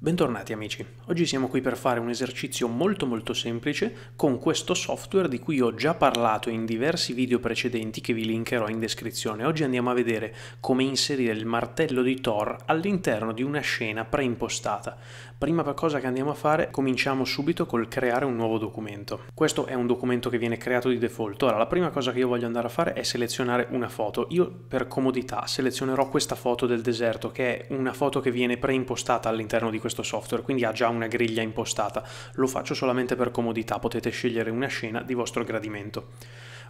Bentornati amici, oggi siamo qui per fare un esercizio molto molto semplice con questo software di cui ho già parlato in diversi video precedenti che vi linkerò in descrizione. Oggi andiamo a vedere come inserire il martello di Thor all'interno di una scena preimpostata. Prima cosa che andiamo a fare cominciamo subito col creare un nuovo documento. Questo è un documento che viene creato di default. Ora la prima cosa che io voglio andare a fare è selezionare una foto. Io per comodità selezionerò questa foto del deserto che è una foto che viene preimpostata all'interno di di questo software, quindi ha già una griglia impostata. Lo faccio solamente per comodità, potete scegliere una scena di vostro gradimento.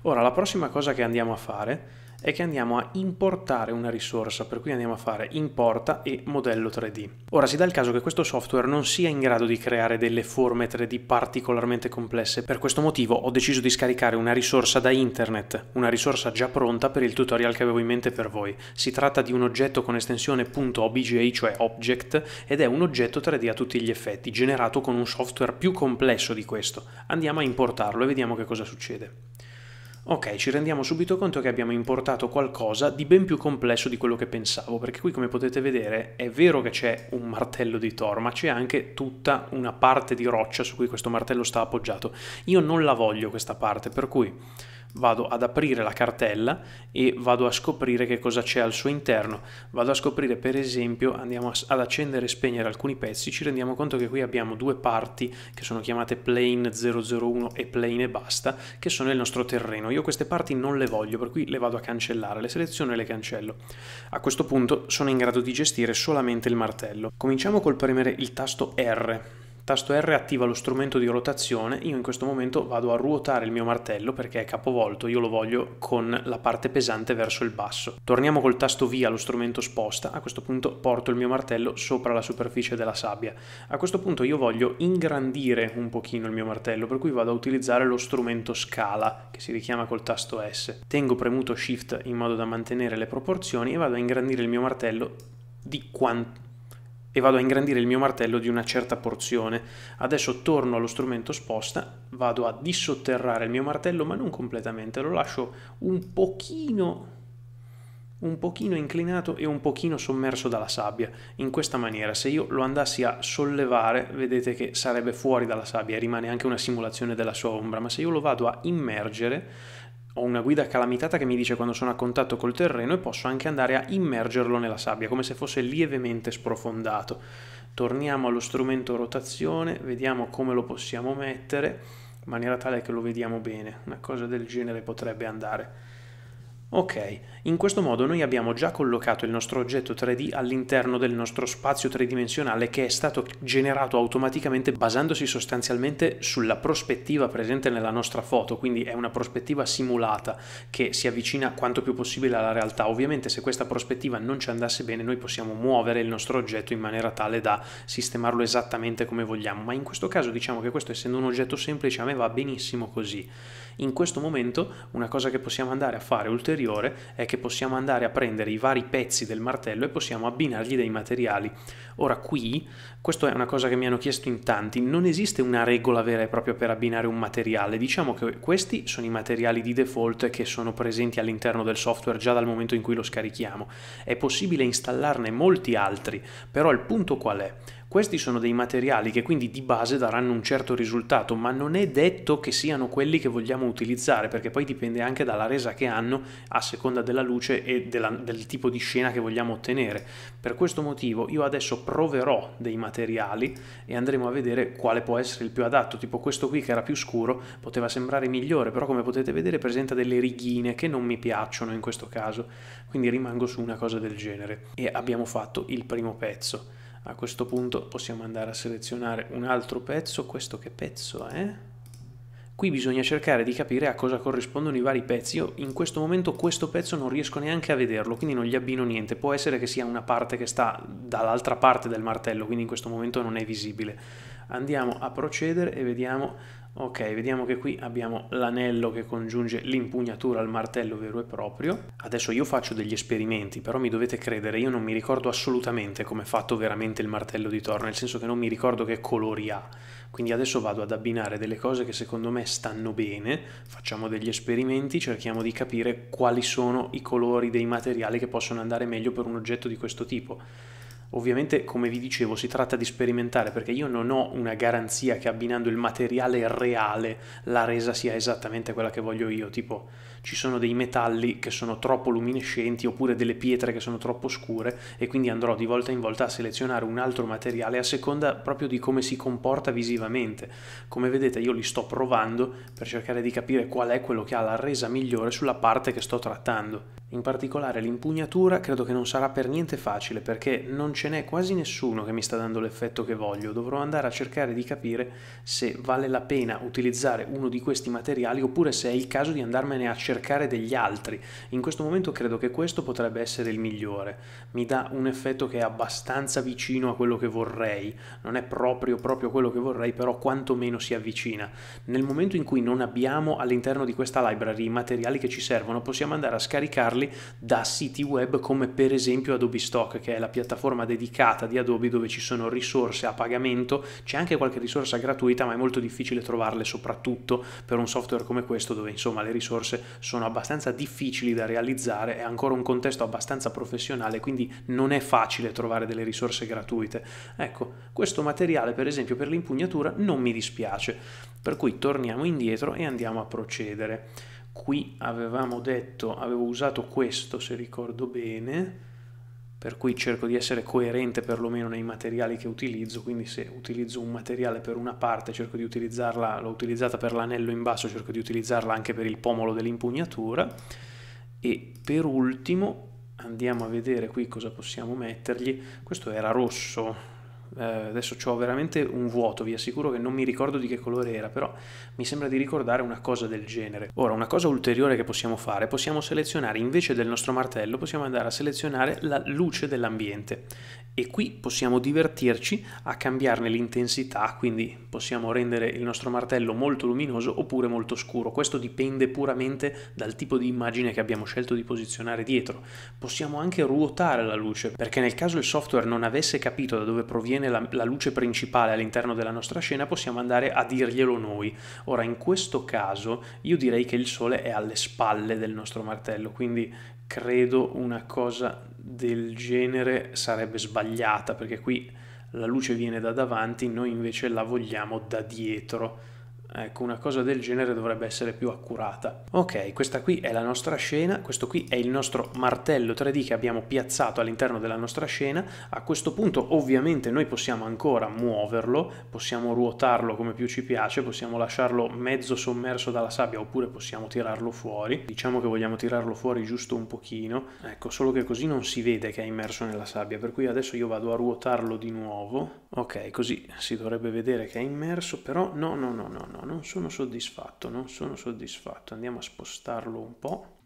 Ora, la prossima cosa che andiamo a fare è che andiamo a importare una risorsa, per cui andiamo a fare importa e modello 3D. Ora si dà il caso che questo software non sia in grado di creare delle forme 3D particolarmente complesse, per questo motivo ho deciso di scaricare una risorsa da internet, una risorsa già pronta per il tutorial che avevo in mente per voi. Si tratta di un oggetto con estensione .obj, cioè object, ed è un oggetto 3D a tutti gli effetti, generato con un software più complesso di questo. Andiamo a importarlo e vediamo che cosa succede. Ok, ci rendiamo subito conto che abbiamo importato qualcosa di ben più complesso di quello che pensavo, perché qui come potete vedere è vero che c'è un martello di Thor, ma c'è anche tutta una parte di roccia su cui questo martello sta appoggiato. Io non la voglio questa parte, per cui vado ad aprire la cartella e vado a scoprire che cosa c'è al suo interno. Vado a scoprire per esempio, andiamo ad accendere e spegnere alcuni pezzi, ci rendiamo conto che qui abbiamo due parti che sono chiamate plane 001 e plane e basta, che sono il nostro terreno. Io queste parti non le voglio, per cui le vado a cancellare, le seleziono e le cancello. A questo punto sono in grado di gestire solamente il martello. Cominciamo col premere il tasto R Tasto R attiva lo strumento di rotazione, io in questo momento vado a ruotare il mio martello perché è capovolto, io lo voglio con la parte pesante verso il basso. Torniamo col tasto V allo strumento sposta, a questo punto porto il mio martello sopra la superficie della sabbia. A questo punto io voglio ingrandire un pochino il mio martello, per cui vado a utilizzare lo strumento scala, che si richiama col tasto S. Tengo premuto Shift in modo da mantenere le proporzioni e vado a ingrandire il mio martello di quanto e vado a ingrandire il mio martello di una certa porzione. Adesso torno allo strumento sposta, vado a dissotterrare il mio martello ma non completamente, lo lascio un pochino un pochino inclinato e un pochino sommerso dalla sabbia. In questa maniera, se io lo andassi a sollevare, vedete che sarebbe fuori dalla sabbia e rimane anche una simulazione della sua ombra, ma se io lo vado a immergere, ho una guida calamitata che mi dice quando sono a contatto col terreno e posso anche andare a immergerlo nella sabbia, come se fosse lievemente sprofondato. Torniamo allo strumento rotazione, vediamo come lo possiamo mettere in maniera tale che lo vediamo bene. Una cosa del genere potrebbe andare. Ok, in questo modo noi abbiamo già collocato il nostro oggetto 3D all'interno del nostro spazio tridimensionale che è stato generato automaticamente basandosi sostanzialmente sulla prospettiva presente nella nostra foto, quindi è una prospettiva simulata che si avvicina quanto più possibile alla realtà. Ovviamente se questa prospettiva non ci andasse bene noi possiamo muovere il nostro oggetto in maniera tale da sistemarlo esattamente come vogliamo, ma in questo caso diciamo che questo essendo un oggetto semplice a me va benissimo così. In questo momento una cosa che possiamo andare a fare ulteriore è che possiamo andare a prendere i vari pezzi del martello e possiamo abbinargli dei materiali. Ora qui, questa è una cosa che mi hanno chiesto in tanti, non esiste una regola vera e propria per abbinare un materiale, diciamo che questi sono i materiali di default che sono presenti all'interno del software già dal momento in cui lo scarichiamo. È possibile installarne molti altri, però il punto qual è? Questi sono dei materiali che quindi di base daranno un certo risultato, ma non è detto che siano quelli che vogliamo utilizzare, perché poi dipende anche dalla resa che hanno a seconda della luce e della, del tipo di scena che vogliamo ottenere. Per questo motivo io adesso proverò dei materiali e andremo a vedere quale può essere il più adatto, tipo questo qui che era più scuro poteva sembrare migliore, però come potete vedere presenta delle righine che non mi piacciono in questo caso, quindi rimango su una cosa del genere e abbiamo fatto il primo pezzo. A questo punto possiamo andare a selezionare un altro pezzo, questo che pezzo è? Qui bisogna cercare di capire a cosa corrispondono i vari pezzi, io in questo momento questo pezzo non riesco neanche a vederlo, quindi non gli abbino niente, può essere che sia una parte che sta dall'altra parte del martello, quindi in questo momento non è visibile. Andiamo a procedere e vediamo Ok, vediamo che qui abbiamo l'anello che congiunge l'impugnatura al martello vero e proprio. Adesso io faccio degli esperimenti, però mi dovete credere, io non mi ricordo assolutamente come è fatto veramente il martello di Thor, nel senso che non mi ricordo che colori ha. Quindi adesso vado ad abbinare delle cose che secondo me stanno bene, facciamo degli esperimenti, cerchiamo di capire quali sono i colori dei materiali che possono andare meglio per un oggetto di questo tipo Ovviamente, come vi dicevo, si tratta di sperimentare perché io non ho una garanzia che abbinando il materiale reale la resa sia esattamente quella che voglio io. Tipo, ci sono dei metalli che sono troppo luminescenti oppure delle pietre che sono troppo scure e quindi andrò di volta in volta a selezionare un altro materiale a seconda proprio di come si comporta visivamente. Come vedete, io li sto provando per cercare di capire qual è quello che ha la resa migliore sulla parte che sto trattando. In particolare l'impugnatura credo che non sarà per niente facile perché non ce n'è quasi nessuno che mi sta dando l'effetto che voglio, dovrò andare a cercare di capire se vale la pena utilizzare uno di questi materiali oppure se è il caso di andarmene a cercare degli altri. In questo momento credo che questo potrebbe essere il migliore, mi dà un effetto che è abbastanza vicino a quello che vorrei, non è proprio proprio quello che vorrei però quantomeno si avvicina. Nel momento in cui non abbiamo all'interno di questa library i materiali che ci servono possiamo andare a scaricarli scaricarli da siti web come per esempio Adobe Stock, che è la piattaforma dedicata di Adobe dove ci sono risorse a pagamento, c'è anche qualche risorsa gratuita, ma è molto difficile trovarle, soprattutto per un software come questo dove insomma le risorse sono abbastanza difficili da realizzare, è ancora un contesto abbastanza professionale, quindi non è facile trovare delle risorse gratuite. Ecco, questo materiale per esempio per l'impugnatura non mi dispiace, per cui torniamo indietro e andiamo a procedere qui avevamo detto, avevo usato questo se ricordo bene, per cui cerco di essere coerente perlomeno nei materiali che utilizzo, quindi se utilizzo un materiale per una parte cerco di utilizzarla, l'ho utilizzata per l'anello in basso, cerco di utilizzarla anche per il pomolo dell'impugnatura e per ultimo andiamo a vedere qui cosa possiamo mettergli, questo era rosso, eh, adesso ho veramente un vuoto, vi assicuro che non mi ricordo di che colore era, però mi sembra di ricordare una cosa del genere. Ora, una cosa ulteriore che possiamo fare, possiamo selezionare, invece del nostro martello, possiamo andare a selezionare la luce dell'ambiente e qui possiamo divertirci a cambiarne l'intensità, quindi possiamo rendere il nostro martello molto luminoso oppure molto scuro. Questo dipende puramente dal tipo di immagine che abbiamo scelto di posizionare dietro. Possiamo anche ruotare la luce, perché nel caso il software non avesse capito da dove proviene viene la, la luce principale all'interno della nostra scena, possiamo andare a dirglielo noi. Ora, in questo caso, io direi che il sole è alle spalle del nostro martello, quindi credo una cosa del genere sarebbe sbagliata, perché qui la luce viene da davanti, noi invece la vogliamo da dietro Ecco, una cosa del genere dovrebbe essere più accurata. Ok, questa qui è la nostra scena, questo qui è il nostro martello 3D che abbiamo piazzato all'interno della nostra scena. A questo punto ovviamente noi possiamo ancora muoverlo, possiamo ruotarlo come più ci piace, possiamo lasciarlo mezzo sommerso dalla sabbia oppure possiamo tirarlo fuori. Diciamo che vogliamo tirarlo fuori giusto un pochino, ecco, solo che così non si vede che è immerso nella sabbia, per cui adesso io vado a ruotarlo di nuovo ok così si dovrebbe vedere che è immerso però no no no no no non sono soddisfatto non sono soddisfatto andiamo a spostarlo un po'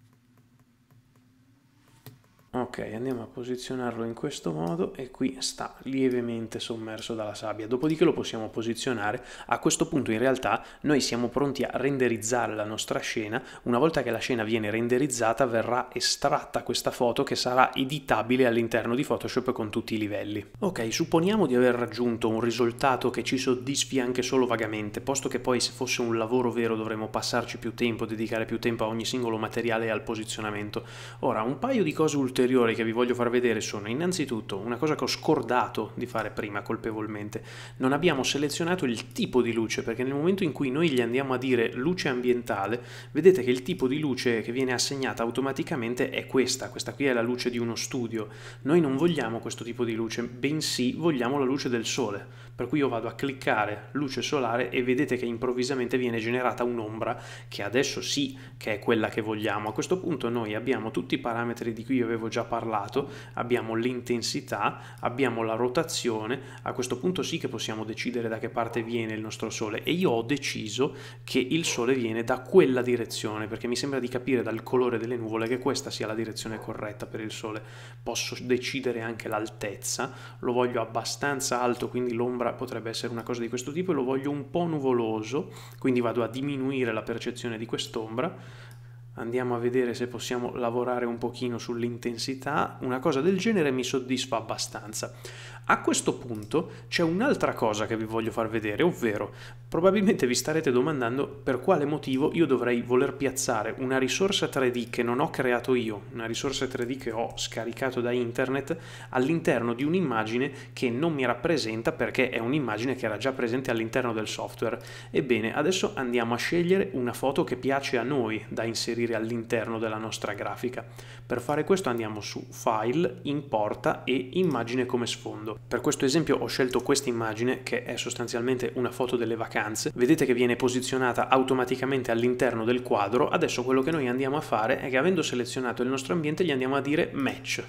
Ok, andiamo a posizionarlo in questo modo e qui sta lievemente sommerso dalla sabbia, dopodiché lo possiamo posizionare. A questo punto in realtà noi siamo pronti a renderizzare la nostra scena, una volta che la scena viene renderizzata verrà estratta questa foto che sarà editabile all'interno di Photoshop con tutti i livelli. Ok, supponiamo di aver raggiunto un risultato che ci soddisfi anche solo vagamente, posto che poi se fosse un lavoro vero dovremmo passarci più tempo, dedicare più tempo a ogni singolo materiale e al posizionamento. Ora, un paio di cose ulteriori ulteriore che vi voglio far vedere sono innanzitutto una cosa che ho scordato di fare prima colpevolmente, non abbiamo selezionato il tipo di luce perché nel momento in cui noi gli andiamo a dire luce ambientale vedete che il tipo di luce che viene assegnata automaticamente è questa, questa qui è la luce di uno studio, noi non vogliamo questo tipo di luce bensì vogliamo la luce del sole, per cui io vado a cliccare luce solare e vedete che improvvisamente viene generata un'ombra che adesso sì che è quella che vogliamo, a questo punto noi abbiamo tutti i parametri di cui avevo già parlato, abbiamo l'intensità, abbiamo la rotazione, a questo punto sì che possiamo decidere da che parte viene il nostro Sole e io ho deciso che il Sole viene da quella direzione perché mi sembra di capire dal colore delle nuvole che questa sia la direzione corretta per il Sole. Posso decidere anche l'altezza, lo voglio abbastanza alto quindi l'ombra potrebbe essere una cosa di questo tipo e lo voglio un po' nuvoloso quindi vado a diminuire la percezione di quest'ombra andiamo a vedere se possiamo lavorare un pochino sull'intensità, una cosa del genere mi soddisfa abbastanza. A questo punto c'è un'altra cosa che vi voglio far vedere, ovvero probabilmente vi starete domandando per quale motivo io dovrei voler piazzare una risorsa 3D che non ho creato io, una risorsa 3D che ho scaricato da internet all'interno di un'immagine che non mi rappresenta perché è un'immagine che era già presente all'interno del software. Ebbene, adesso andiamo a scegliere una foto che piace a noi da inserire all'interno della nostra grafica. Per fare questo andiamo su File, Importa e Immagine come sfondo mondo. Per questo esempio ho scelto questa immagine, che è sostanzialmente una foto delle vacanze. Vedete che viene posizionata automaticamente all'interno del quadro. Adesso quello che noi andiamo a fare è che avendo selezionato il nostro ambiente gli andiamo a dire match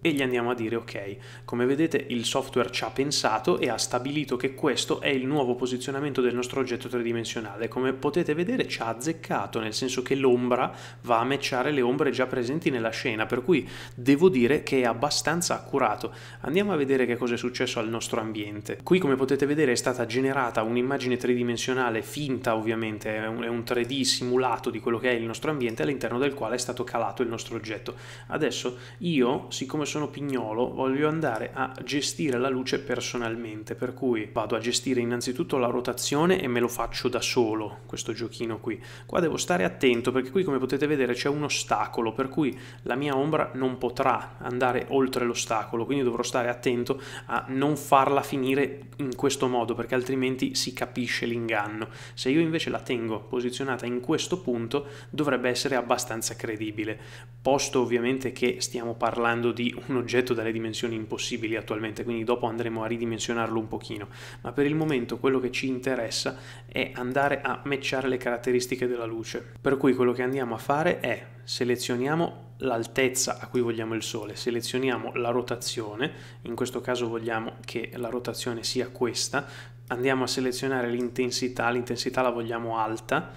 e gli andiamo a dire ok, come vedete il software ci ha pensato e ha stabilito che questo è il nuovo posizionamento del nostro oggetto tridimensionale, come potete vedere ci ha azzeccato, nel senso che l'ombra va a matchare le ombre già presenti nella scena, per cui devo dire che è abbastanza accurato. Andiamo a vedere che cosa è successo al nostro ambiente. Qui come potete vedere è stata generata un'immagine tridimensionale finta ovviamente, è un 3D simulato di quello che è il nostro ambiente all'interno del quale è stato calato il nostro oggetto. Adesso io, siccome sono pignolo voglio andare a gestire la luce personalmente, per cui vado a gestire innanzitutto la rotazione e me lo faccio da solo questo giochino qui. Qua devo stare attento perché qui come potete vedere c'è un ostacolo, per cui la mia ombra non potrà andare oltre l'ostacolo, quindi dovrò stare attento a non farla finire in questo modo perché altrimenti si capisce l'inganno. Se io invece la tengo posizionata in questo punto dovrebbe essere abbastanza credibile, posto ovviamente che stiamo parlando di un oggetto dalle dimensioni impossibili attualmente, quindi dopo andremo a ridimensionarlo un pochino, ma per il momento quello che ci interessa è andare a matchare le caratteristiche della luce. Per cui quello che andiamo a fare è selezioniamo l'altezza a cui vogliamo il Sole, selezioniamo la rotazione, in questo caso vogliamo che la rotazione sia questa, andiamo a selezionare l'intensità, l'intensità la vogliamo alta,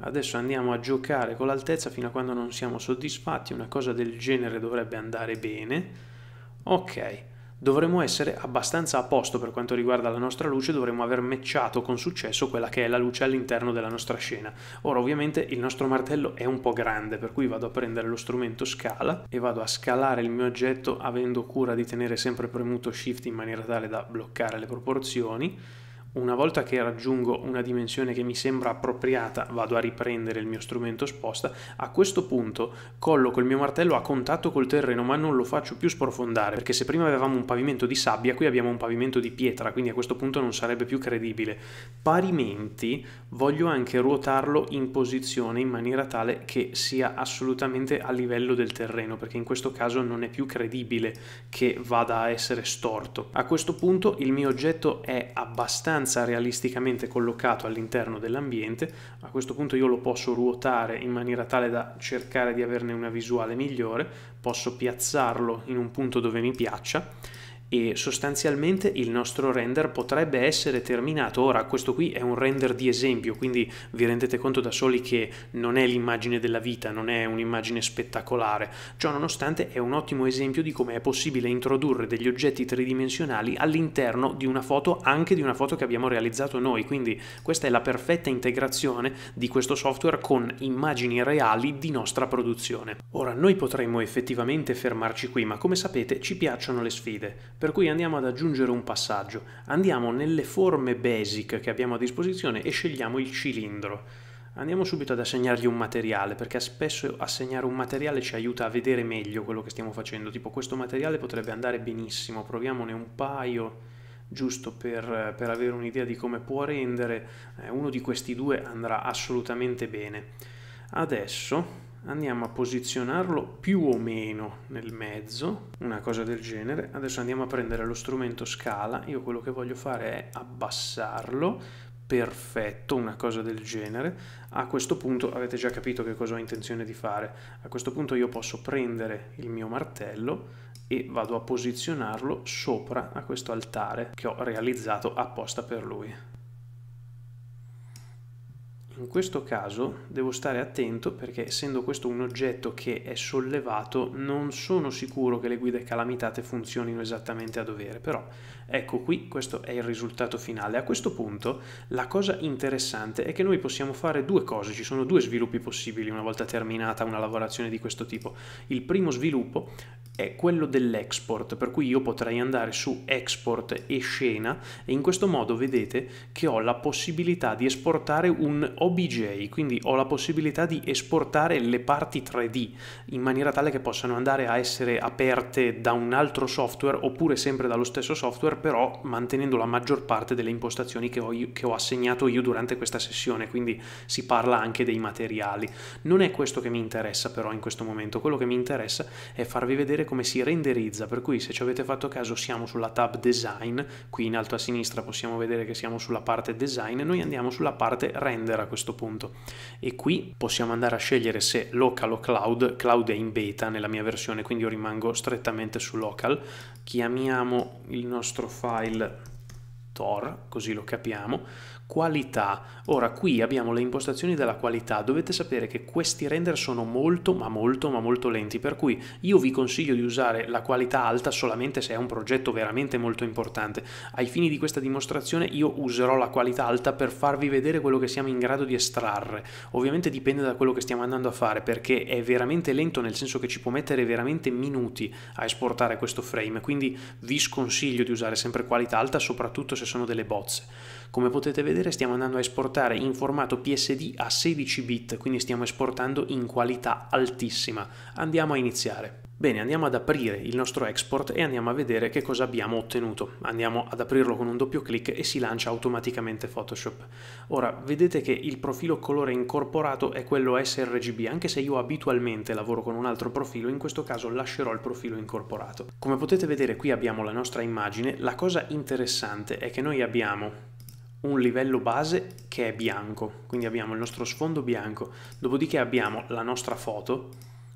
Adesso andiamo a giocare con l'altezza fino a quando non siamo soddisfatti, una cosa del genere dovrebbe andare bene. Ok, dovremmo essere abbastanza a posto per quanto riguarda la nostra luce, dovremmo aver matchato con successo quella che è la luce all'interno della nostra scena. Ora ovviamente il nostro martello è un po' grande, per cui vado a prendere lo strumento scala e vado a scalare il mio oggetto avendo cura di tenere sempre premuto shift in maniera tale da bloccare le proporzioni una volta che raggiungo una dimensione che mi sembra appropriata, vado a riprendere il mio strumento sposta, a questo punto colloco il mio martello a contatto col terreno ma non lo faccio più sprofondare, perché se prima avevamo un pavimento di sabbia, qui abbiamo un pavimento di pietra, quindi a questo punto non sarebbe più credibile. Parimenti voglio anche ruotarlo in posizione in maniera tale che sia assolutamente a livello del terreno, perché in questo caso non è più credibile che vada a essere storto. A questo punto il mio oggetto è abbastanza abbastanza realisticamente collocato all'interno dell'ambiente, a questo punto io lo posso ruotare in maniera tale da cercare di averne una visuale migliore, posso piazzarlo in un punto dove mi piaccia, e sostanzialmente il nostro render potrebbe essere terminato. Ora questo qui è un render di esempio, quindi vi rendete conto da soli che non è l'immagine della vita, non è un'immagine spettacolare. Ciò nonostante è un ottimo esempio di come è possibile introdurre degli oggetti tridimensionali all'interno di una foto, anche di una foto che abbiamo realizzato noi, quindi questa è la perfetta integrazione di questo software con immagini reali di nostra produzione. Ora noi potremmo effettivamente fermarci qui, ma come sapete ci piacciono le sfide. Per cui andiamo ad aggiungere un passaggio, andiamo nelle forme basic che abbiamo a disposizione e scegliamo il cilindro. Andiamo subito ad assegnargli un materiale, perché spesso assegnare un materiale ci aiuta a vedere meglio quello che stiamo facendo. Tipo questo materiale potrebbe andare benissimo, proviamone un paio giusto per, per avere un'idea di come può rendere. Eh, uno di questi due andrà assolutamente bene. Adesso andiamo a posizionarlo più o meno nel mezzo, una cosa del genere. Adesso andiamo a prendere lo strumento scala, io quello che voglio fare è abbassarlo, perfetto, una cosa del genere. A questo punto avete già capito che cosa ho intenzione di fare. A questo punto io posso prendere il mio martello e vado a posizionarlo sopra a questo altare che ho realizzato apposta per lui. In questo caso devo stare attento perché essendo questo un oggetto che è sollevato non sono sicuro che le guide calamitate funzionino esattamente a dovere, però ecco qui questo è il risultato finale. A questo punto la cosa interessante è che noi possiamo fare due cose, ci sono due sviluppi possibili una volta terminata una lavorazione di questo tipo. Il primo sviluppo è quello dell'export, per cui io potrei andare su export e scena e in questo modo vedete che ho la possibilità di esportare un OBJ, quindi ho la possibilità di esportare le parti 3D in maniera tale che possano andare a essere aperte da un altro software oppure sempre dallo stesso software, però mantenendo la maggior parte delle impostazioni che ho, io, che ho assegnato io durante questa sessione, quindi si parla anche dei materiali. Non è questo che mi interessa però in questo momento, quello che mi interessa è farvi vedere come si renderizza, per cui se ci avete fatto caso siamo sulla tab design, qui in alto a sinistra possiamo vedere che siamo sulla parte design, noi andiamo sulla parte render a questo punto e qui possiamo andare a scegliere se local o cloud, cloud è in beta nella mia versione quindi io rimango strettamente su local, chiamiamo il nostro file Tor, così lo capiamo, qualità. Ora qui abbiamo le impostazioni della qualità, dovete sapere che questi render sono molto ma molto ma molto lenti, per cui io vi consiglio di usare la qualità alta solamente se è un progetto veramente molto importante. Ai fini di questa dimostrazione io userò la qualità alta per farvi vedere quello che siamo in grado di estrarre. Ovviamente dipende da quello che stiamo andando a fare perché è veramente lento nel senso che ci può mettere veramente minuti a esportare questo frame, quindi vi sconsiglio di usare sempre qualità alta soprattutto se sono delle bozze. Come potete vedere stiamo andando a esportare in formato PSD a 16 bit, quindi stiamo esportando in qualità altissima. Andiamo a iniziare. Bene, andiamo ad aprire il nostro export e andiamo a vedere che cosa abbiamo ottenuto. Andiamo ad aprirlo con un doppio clic e si lancia automaticamente Photoshop. Ora, vedete che il profilo colore incorporato è quello sRGB, anche se io abitualmente lavoro con un altro profilo, in questo caso lascerò il profilo incorporato. Come potete vedere qui abbiamo la nostra immagine, la cosa interessante è che noi abbiamo un livello base che è bianco, quindi abbiamo il nostro sfondo bianco, dopodiché abbiamo la nostra foto,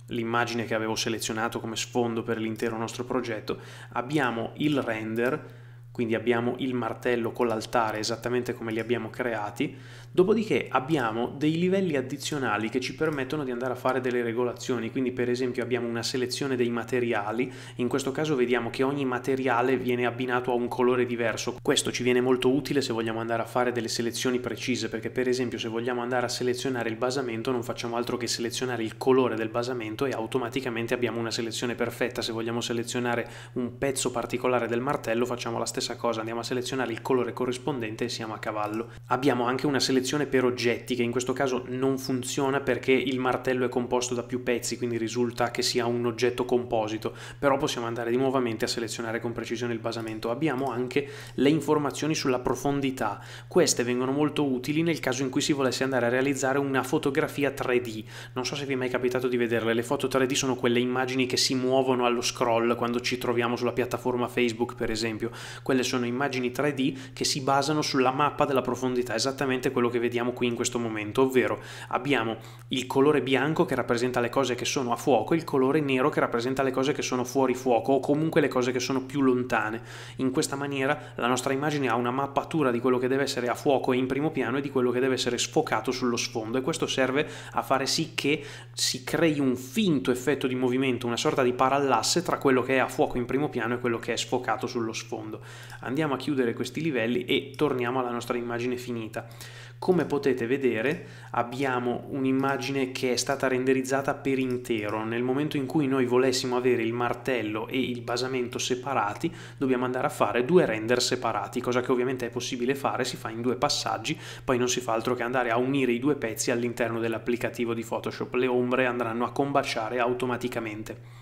l'immagine che avevo selezionato come sfondo per l'intero nostro progetto, abbiamo il render quindi abbiamo il martello con l'altare esattamente come li abbiamo creati, dopodiché abbiamo dei livelli addizionali che ci permettono di andare a fare delle regolazioni, quindi per esempio abbiamo una selezione dei materiali, in questo caso vediamo che ogni materiale viene abbinato a un colore diverso, questo ci viene molto utile se vogliamo andare a fare delle selezioni precise, perché per esempio se vogliamo andare a selezionare il basamento non facciamo altro che selezionare il colore del basamento e automaticamente abbiamo una selezione perfetta, se vogliamo selezionare un pezzo particolare del martello facciamo la stessa stessa cosa, andiamo a selezionare il colore corrispondente e siamo a cavallo. Abbiamo anche una selezione per oggetti che in questo caso non funziona perché il martello è composto da più pezzi, quindi risulta che sia un oggetto composito, però possiamo andare di nuovamente a selezionare con precisione il basamento. Abbiamo anche le informazioni sulla profondità, queste vengono molto utili nel caso in cui si volesse andare a realizzare una fotografia 3D. Non so se vi è mai capitato di vederle, le foto 3D sono quelle immagini che si muovono allo scroll quando ci troviamo sulla piattaforma Facebook per esempio, quelle sono immagini 3D che si basano sulla mappa della profondità, esattamente quello che vediamo qui in questo momento, ovvero abbiamo il colore bianco che rappresenta le cose che sono a fuoco e il colore nero che rappresenta le cose che sono fuori fuoco o comunque le cose che sono più lontane. In questa maniera la nostra immagine ha una mappatura di quello che deve essere a fuoco in primo piano e di quello che deve essere sfocato sullo sfondo e questo serve a fare sì che si crei un finto effetto di movimento, una sorta di parallasse tra quello che è a fuoco in primo piano e quello che è sfocato sullo sfondo. Andiamo a chiudere questi livelli e torniamo alla nostra immagine finita. Come potete vedere abbiamo un'immagine che è stata renderizzata per intero. Nel momento in cui noi volessimo avere il martello e il basamento separati dobbiamo andare a fare due render separati, cosa che ovviamente è possibile fare, si fa in due passaggi, poi non si fa altro che andare a unire i due pezzi all'interno dell'applicativo di Photoshop. Le ombre andranno a combaciare automaticamente.